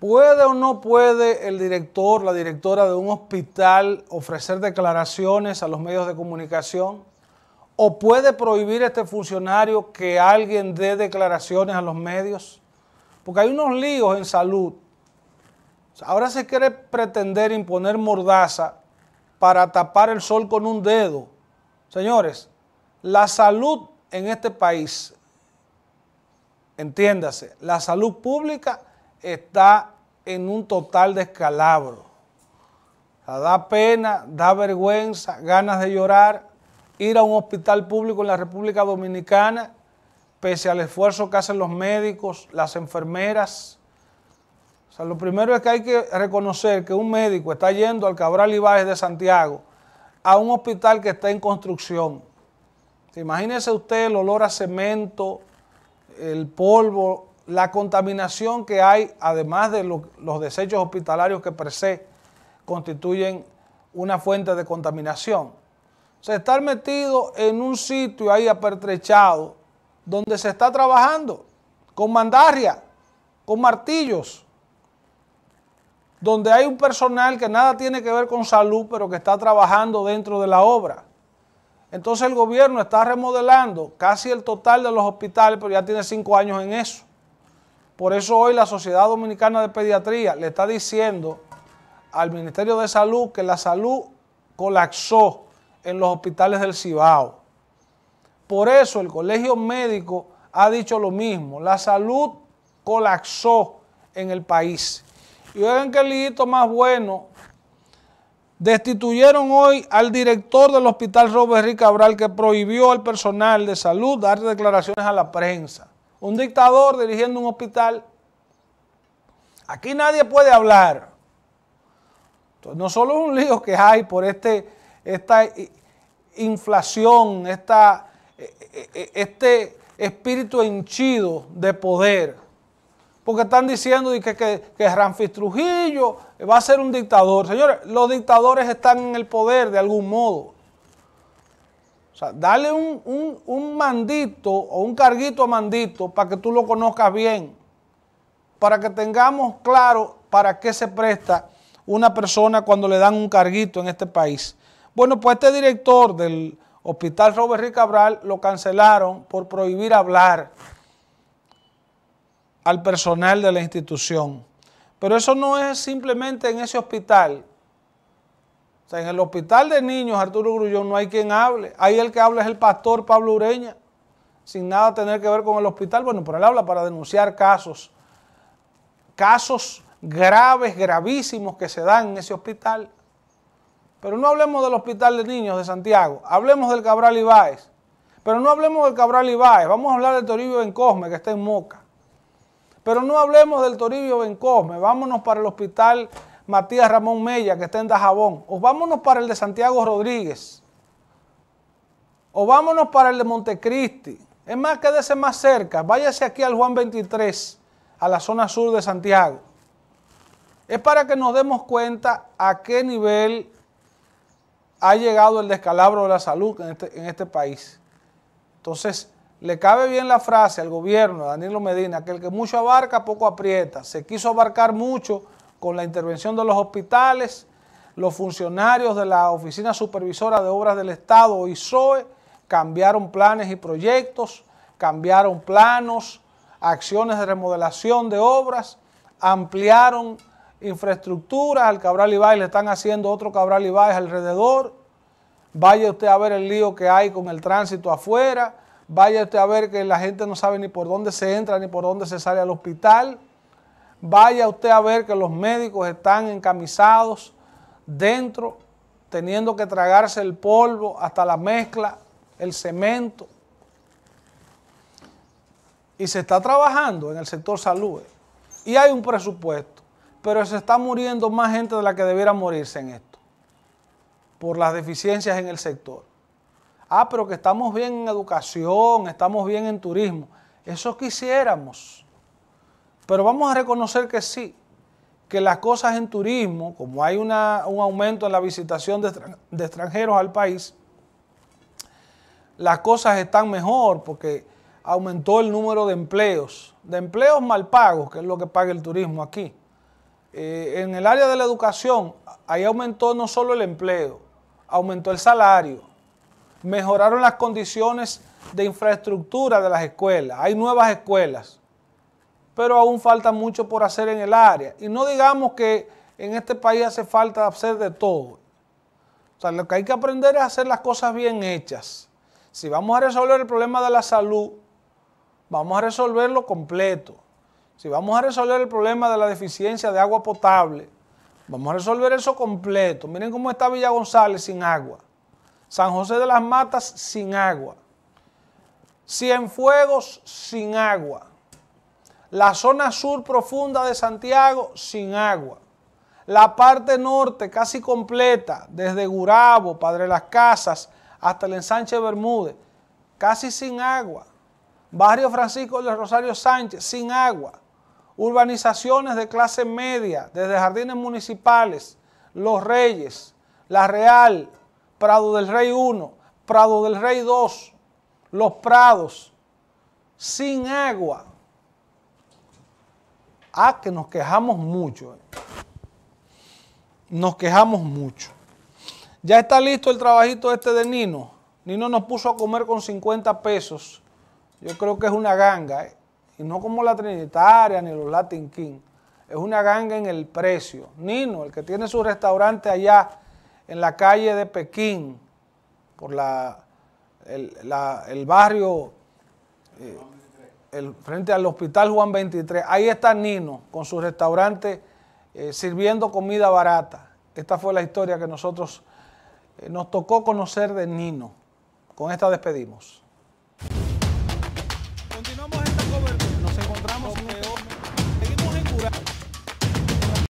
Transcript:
¿Puede o no puede el director, la directora de un hospital ofrecer declaraciones a los medios de comunicación? ¿O puede prohibir este funcionario que alguien dé declaraciones a los medios? Porque hay unos líos en salud. Ahora se quiere pretender imponer mordaza para tapar el sol con un dedo. Señores, la salud en este país, entiéndase, la salud pública está en un total descalabro. da pena, da vergüenza, ganas de llorar ir a un hospital público en la República Dominicana, pese al esfuerzo que hacen los médicos, las enfermeras. sea, lo primero es que hay que reconocer que un médico está yendo al Cabral Ibáez de Santiago a un hospital que está en construcción Imagínese usted el olor a cemento, el polvo, la contaminación que hay, además de los desechos hospitalarios que per se constituyen una fuente de contaminación. Se estar metido en un sitio ahí apertrechado donde se está trabajando con mandaria, con martillos, donde hay un personal que nada tiene que ver con salud, pero que está trabajando dentro de la obra. Entonces el gobierno está remodelando casi el total de los hospitales, pero ya tiene cinco años en eso. Por eso hoy la Sociedad Dominicana de Pediatría le está diciendo al Ministerio de Salud que la salud colapsó en los hospitales del Cibao. Por eso el Colegio Médico ha dicho lo mismo, la salud colapsó en el país. Y oigan qué liito más bueno Destituyeron hoy al director del hospital Robert Cabral que prohibió al personal de salud dar declaraciones a la prensa. Un dictador dirigiendo un hospital. Aquí nadie puede hablar. no solo es un lío que hay por este, esta inflación, esta, e, e, e, este espíritu henchido de poder porque están diciendo que, que, que Trujillo va a ser un dictador. Señores, los dictadores están en el poder de algún modo. O sea, dale un, un mandito o un carguito a mandito para que tú lo conozcas bien, para que tengamos claro para qué se presta una persona cuando le dan un carguito en este país. Bueno, pues este director del Hospital Robert Ricabral lo cancelaron por prohibir hablar al personal de la institución. Pero eso no es simplemente en ese hospital. O sea, en el hospital de niños Arturo Grullón no hay quien hable. Ahí el que habla es el pastor Pablo Ureña, sin nada tener que ver con el hospital. Bueno, pero él habla para denunciar casos, casos graves, gravísimos que se dan en ese hospital. Pero no hablemos del hospital de niños de Santiago, hablemos del Cabral Ibáez. Pero no hablemos del Cabral Ibáez, vamos a hablar de Toribio Bencosme, que está en Moca. Pero no hablemos del Toribio Bencosme, vámonos para el hospital Matías Ramón Mella, que está en Dajabón, o vámonos para el de Santiago Rodríguez, o vámonos para el de Montecristi. Es más, quédese más cerca, váyase aquí al Juan 23, a la zona sur de Santiago. Es para que nos demos cuenta a qué nivel ha llegado el descalabro de la salud en este, en este país. Entonces, le cabe bien la frase al gobierno de Danilo Medina, que el que mucho abarca, poco aprieta. Se quiso abarcar mucho con la intervención de los hospitales, los funcionarios de la Oficina Supervisora de Obras del Estado, ISOE, cambiaron planes y proyectos, cambiaron planos, acciones de remodelación de obras, ampliaron infraestructuras, al Cabral Ibáez le están haciendo otro Cabral Ibáez alrededor, vaya usted a ver el lío que hay con el tránsito afuera, Vaya usted a ver que la gente no sabe ni por dónde se entra ni por dónde se sale al hospital. Vaya usted a ver que los médicos están encamisados dentro, teniendo que tragarse el polvo, hasta la mezcla, el cemento. Y se está trabajando en el sector salud. Y hay un presupuesto, pero se está muriendo más gente de la que debiera morirse en esto, por las deficiencias en el sector ah, pero que estamos bien en educación, estamos bien en turismo. Eso quisiéramos. Pero vamos a reconocer que sí, que las cosas en turismo, como hay un aumento en la visitación de, extranjeros al país, las cosas están mejor porque aumentó el número de empleos, de empleos mal pagos, que es lo que paga el turismo aquí. Eh, en el área de la educación, ahí aumentó no solo el empleo, aumentó el salario, mejoraron las condiciones de infraestructura de las escuelas, hay nuevas escuelas, pero aún falta mucho por hacer en el área. Y no digamos que en este país hace falta hacer de todo. O sea, lo que hay que aprender es hacer las cosas bien hechas. Si vamos a resolver el problema de la salud, vamos a resolverlo completo. Si vamos a resolver el problema de la deficiencia de agua potable, vamos a resolver eso completo. Miren cómo está Villa González sin agua. San José de las Matas sin agua. Cienfuegos sin agua. La zona sur profunda de Santiago sin agua. La parte norte casi completa, desde Gurabo, Padre Las Casas, hasta el ensanche Bermúdez, casi sin agua. Barrio Francisco de Rosario Sánchez, sin agua. Urbanizaciones de clase media, desde jardines municipales, Los Reyes, La Real, Prado del Rey 1, Prado del Rey 2, los prados, sin agua. Ah, que nos quejamos mucho. Eh. Nos quejamos mucho. Ya está listo el trabajito este de Nino. Nino nos puso a comer con 50 pesos. Yo creo que es una ganga. Eh. Y no como la Trinitaria ni los Latin King. Es una ganga en el precio. Nino, el que tiene su restaurante allá en la calle de Pekín, por la, el, barrio, eh, el, frente al Hospital Juan 23. Ahí está Nino con su restaurante eh, sirviendo comida barata. Esta fue la historia que nosotros eh, nos tocó conocer de Nino. Con esta despedimos.